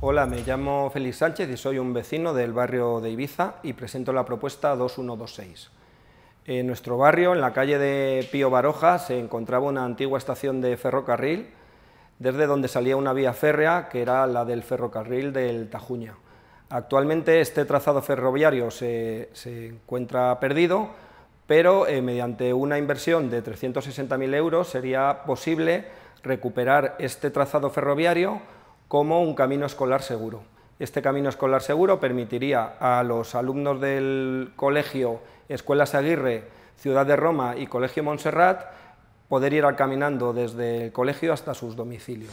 Hola, me llamo Félix Sánchez y soy un vecino del barrio de Ibiza y presento la propuesta 2126. En nuestro barrio, en la calle de Pío Baroja, se encontraba una antigua estación de ferrocarril desde donde salía una vía férrea que era la del ferrocarril del Tajuña. Actualmente este trazado ferroviario se, encuentra perdido, pero eh, mediante una inversión de 360.000 euros sería posible recuperar este trazado ferroviario como un camino escolar seguro. Este camino escolar seguro permitiría a los alumnos del colegio Escuelas Aguirre, Ciudad de Roma y Colegio Montserrat poder ir caminando desde el colegio hasta sus domicilios.